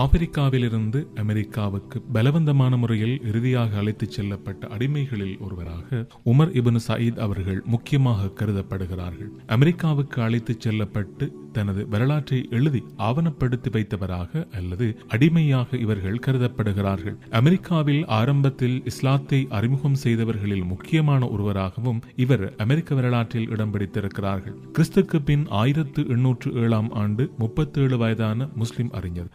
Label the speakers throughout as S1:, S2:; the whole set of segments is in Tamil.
S1: ஆப்பிரிக்காவிலிருந்து அமெரிக்காவுக்கு பலவந்தமான முறையில் இறுதியாக அழைத்துச் செல்லப்பட்ட அடிமைகளில் ஒருவராக உமர் இபின் சயீத் அவர்கள் முக்கியமாக கருதப்படுகிறார்கள் அமெரிக்காவுக்கு அழைத்துச் செல்லப்பட்டு தனது வரலாற்றை எழுதி ஆவணப்படுத்தி வைத்தவராக அல்லது அடிமையாக இவர்கள் கருதப்படுகிறார்கள் அமெரிக்காவில் ஆரம்பத்தில் இஸ்லாத்தை அறிமுகம் செய்தவர்களில் முக்கியமான ஒருவராகவும் இவர் அமெரிக்க வரலாற்றில் இடம் பிடித்திருக்கிறார்கள் கிறிஸ்துக்கு பின் ஆயிரத்து எண்ணூற்று ஏழாம் ஆண்டு முப்பத்தேழு வயதான முஸ்லிம் அறிஞர்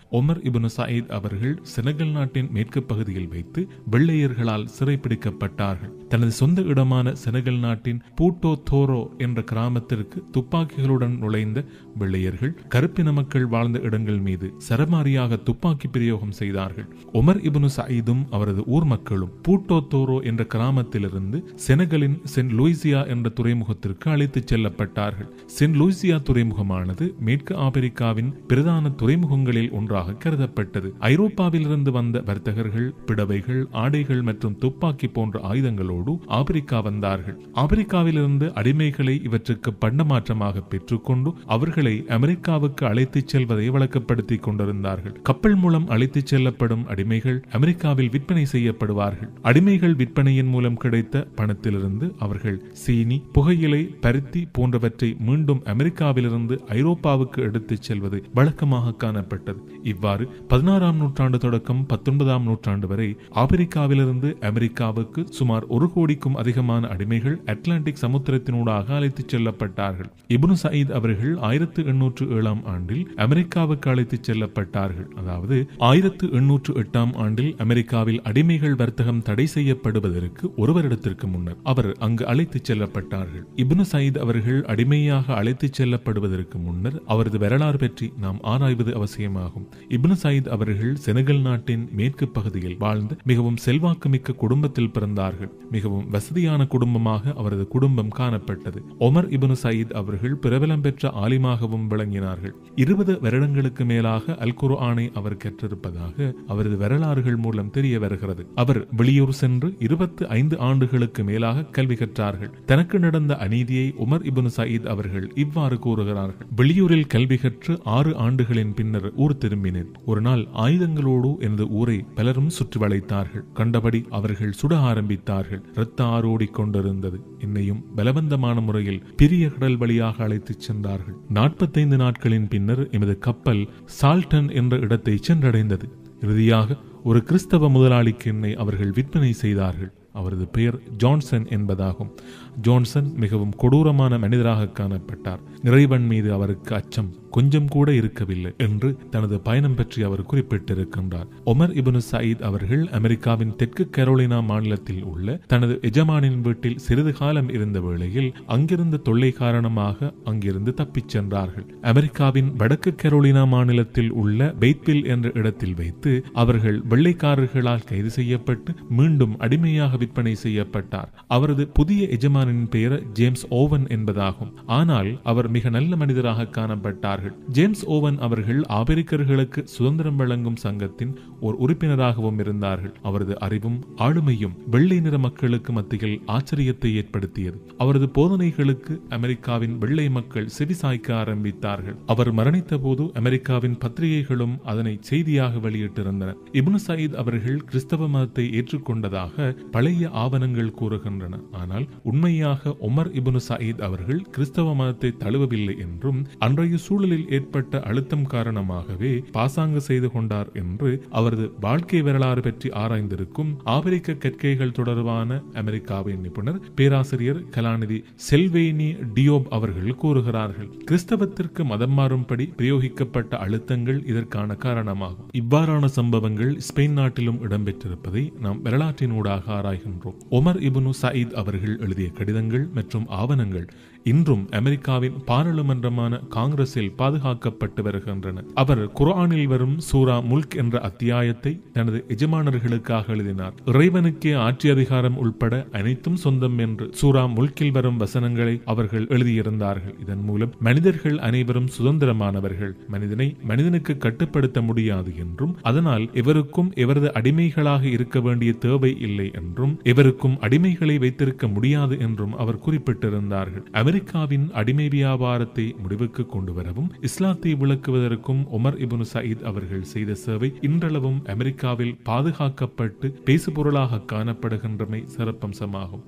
S1: இபனு சாயித் அவர்கள் செனகல் நாட்டின் மேற்கு பகுதியில் வைத்து வெள்ளையர்களால் சிறைப்பிடிக்கப்பட்டார்கள் தனது சொந்த இடமான செனகல் நாட்டின் பூட்டோ தோரோ என்ற கிராமத்திற்கு துப்பாக்கிகளுடன் நுழைந்த வெள்ளையர்கள் கருப்பின மக்கள் வாழ்ந்த இடங்கள் மீது சரமாரியாக துப்பாக்கி பிரயோகம் செய்தார்கள் ஒமர் இபனு சயீதும் அவரது ஊர் மக்களும் பூட்டோ தோரோ என்ற கிராமத்திலிருந்து செனகலின் சென்ட் லூயிசியா என்ற துறைமுகத்திற்கு அழைத்துச் செல்லப்பட்டார்கள் சென்ட் லூயிசியா துறைமுகமானது மேற்கு ஆப்பிரிக்காவின் பிரதான துறைமுகங்களில் ஒன்றாக கருதப்பட்டது ஐரோப்பாவிலிருந்து வந்த வர்த்தகர்கள் பிடவைகள் ஆடைகள் மற்றும் துப்பாக்கி போன்ற ஆயுதங்களோடு பணத்தோடு ஆப்பிரிக்கா வந்தார்கள் ஆப்பிரிக்காவிலிருந்து அடிமைகளை இவற்றுக்கு பண்டமாற்றமாக பெற்றுக்கொண்டு அவர்களை அமெரிக்காவுக்கு அழைத்துச் செல்வதை வழக்கப்படுத்திக் கொண்டிருந்தார்கள் கப்பல் மூலம் அழைத்துச் செல்லப்படும் அடிமைகள் அமெரிக்காவில் விற்பனை செய்யப்படுவார்கள் அடிமைகள் விற்பனையின் மூலம் கிடைத்த பணத்திலிருந்து அவர்கள் சீனி புகையிலை பருத்தி போன்றவற்றை மீண்டும் அமெரிக்காவிலிருந்து ஐரோப்பாவுக்கு எடுத்துச் செல்வது வழக்கமாக காணப்பட்டது இவ்வாறு பதினாறாம் நூற்றாண்டு தொடக்கம் பத்தொன்பதாம் நூற்றாண்டு வரை ஆப்பிரிக்காவிலிருந்து அமெரிக்காவுக்கு சுமார் ஒரு கோடிக்கும் அதிகமான அடிமைகள் அட்லாண்டிக் சமுத்திரத்தினூடாக அழைத்துச் செல்லப்பட்டார்கள் இப்னு சயீத் அவர்கள் ஆயிரத்து எண்ணூற்று ஏழாம் ஆண்டில் அமெரிக்காவுக்கு அழைத்துச் செல்லப்பட்டார்கள் அதாவது ஆயிரத்து எண்ணூற்று எட்டாம் ஆண்டில் அமெரிக்காவில் அடிமைகள் வர்த்தகம் தடை செய்யப்படுவதற்கு ஒரு வருடத்திற்கு முன்னர் அவர் அங்கு அழைத்துச் செல்லப்பட்டார்கள் இப்னு சயீத் அவர்கள் அடிமையாக அழைத்துச் செல்லப்படுவதற்கு முன்னர் அவரது வரலாறு பற்றி நாம் ஆராய்வது அவசியமாகும் இப்னு சயீத் அவர்கள் செனகல் நாட்டின் மேற்கு பகுதியில் வாழ்ந்த மிகவும் செல்வாக்குமிக்க குடும்பத்தில் பிறந்தார்கள் மிக மிகவும் வசதியான குடும்பமாக அவரது குடும்பம் காணப்பட்டது ஒமர் இபனு சயீத் அவர்கள் பிரபலம் பெற்ற ஆலிமாகவும் விளங்கினார்கள் இருபது வருடங்களுக்கு மேலாக அல் ஆணை அவர் கற்றிருப்பதாக அவரது வரலாறுகள் மூலம் தெரிய வருகிறது அவர் வெளியூர் சென்று இருபத்து ஐந்து ஆண்டுகளுக்கு மேலாக கல்வி கற்றார்கள் தனக்கு நடந்த அநீதியை உமர் இபனு சயீத் அவர்கள் இவ்வாறு கூறுகிறார்கள் வெளியூரில் கல்வி கற்று ஆறு ஆண்டுகளின் பின்னர் ஊர் திரும்பினேன் ஒரு நாள் ஆயுதங்களோடு எனது ஊரை பலரும் சுற்றி வளைத்தார்கள் கண்டபடி அவர்கள் சுட ஆரம்பித்தார்கள் இரத்த ஆரோடிக் கொண்டிருந்தது என்னையும் பலவந்தமான முறையில் பெரிய கடல் வழியாக அழைத்துச் சென்றார்கள் நாற்பத்தைந்து நாட்களின் பின்னர் எமது கப்பல் சால்டன் என்ற இடத்தை சென்றடைந்தது இறுதியாக ஒரு கிறிஸ்தவ முதலாளிக்கு என்னை அவர்கள் விற்பனை செய்தார்கள் அவரது பெயர் ஜான்சன் என்பதாகும் ஜான்சன் மிகவும் கொடூரமான மனிதராக காணப்பட்டார் இறைவன் மீது அவருக்கு அச்சம் கொஞ்சம் கூட இருக்கவில்லை என்று தனது பயணம் பற்றி அவர் குறிப்பிட்டிருக்கின்றார் ஒமர் இபனு சயீத் அவர்கள் அமெரிக்காவின் தெற்கு கரோலினா மாநிலத்தில் உள்ள தனது எஜமானின் வீட்டில் சிறிது காலம் இருந்த வேளையில் அங்கிருந்த தொல்லை காரணமாக அங்கிருந்து தப்பிச் சென்றார்கள் அமெரிக்காவின் வடக்கு கரோலினா மாநிலத்தில் உள்ள பெய்த்வில் என்ற இடத்தில் வைத்து அவர்கள் வெள்ளைக்காரர்களால் கைது செய்யப்பட்டு மீண்டும் அடிமையாக விற்பனை செய்யப்பட்டார் அவரது புதிய எஜமானின் பெயர் ஜேம்ஸ் ஓவன் என்பதாகும் ஆனால் அவர் மிக நல்ல மனிதராக காணப்பட்டார் கொண்டிருக்கிறார்கள் ஜேம்ஸ் ஓவன் அவர்கள் ஆபிரிக்கர்களுக்கு சுதந்திரம் வழங்கும் சங்கத்தின் ஒரு உறுப்பினராகவும் இருந்தார்கள் அவரது அறிவும் ஆளுமையும் வெள்ளை நிற மக்களுக்கு மத்தியில் ஆச்சரியத்தை ஏற்படுத்தியது அவரது போதனைகளுக்கு அமெரிக்காவின் வெள்ளை மக்கள் செவிசாய்க்க ஆரம்பித்தார்கள் அவர் மரணித்த போது அமெரிக்காவின் பத்திரிகைகளும் அதனை செய்தியாக வெளியிட்டிருந்தன இப்னு சயீத் அவர்கள் கிறிஸ்தவ மதத்தை ஏற்றுக்கொண்டதாக பழைய ஆவணங்கள் கூறுகின்றன ஆனால் உண்மையாக ஒமர் இபுனு சயீத் அவர்கள் கிறிஸ்தவ மதத்தை தழுவவில்லை என்றும் அன்றைய சூழலில் சூழலில் ஏற்பட்ட அழுத்தம் காரணமாகவே பாசாங்கு செய்து கொண்டார் என்று அவரது வாழ்க்கை வரலாறு பற்றி ஆராய்ந்திருக்கும் ஆப்பிரிக்க கற்கைகள் தொடர்பான அமெரிக்காவின் நிபுணர் பேராசிரியர் கலாநிதி செல்வேனி டியோப் அவர்கள் கூறுகிறார்கள் கிறிஸ்தவத்திற்கு மதம் மாறும்படி பிரயோகிக்கப்பட்ட அழுத்தங்கள் இதற்கான காரணமாகும் இவ்வாறான சம்பவங்கள் ஸ்பெயின் நாட்டிலும் இடம்பெற்றிருப்பதை நாம் வரலாற்றினூடாக ஆராய்கின்றோம் ஒமர் இபுனு சயீத் அவர்கள் எழுதிய கடிதங்கள் மற்றும் ஆவணங்கள் இன்றும் அமெரிக்காவின் பாராளுமன்றமான காங்கிரஸில் பாதுகாக்கப்பட்டு வருகின்றன அவர் குரானில் வரும் சூரா முல்க் என்ற அத்தியாயத்தை தனது எஜமானர்களுக்காக எழுதினார் இறைவனுக்கே ஆட்சி அதிகாரம் உள்பட அனைத்தும் சொந்தம் என்று சூரா முல்கில் வரும் வசனங்களை அவர்கள் எழுதியிருந்தார்கள் இதன் மூலம் மனிதர்கள் அனைவரும் சுதந்திரமானவர்கள் மனிதனை மனிதனுக்கு கட்டுப்படுத்த முடியாது என்றும் அதனால் எவருக்கும் எவரது அடிமைகளாக இருக்க வேண்டிய தேவை இல்லை என்றும் எவருக்கும் அடிமைகளை வைத்திருக்க முடியாது என்றும் அவர் குறிப்பிட்டிருந்தார்கள் அமெரிக்காவின் அடிமை வியாபாரத்தை முடிவுக்கு கொண்டு வரவும் இஸ்லாத்தை விளக்குவதற்கும் உமர் இபுனு சயீத் அவர்கள் செய்த சேவை இன்றளவும் அமெரிக்காவில் பாதுகாக்கப்பட்டு பேசுபொருளாக காணப்படுகின்றமை சிறப்பம்சமாகும்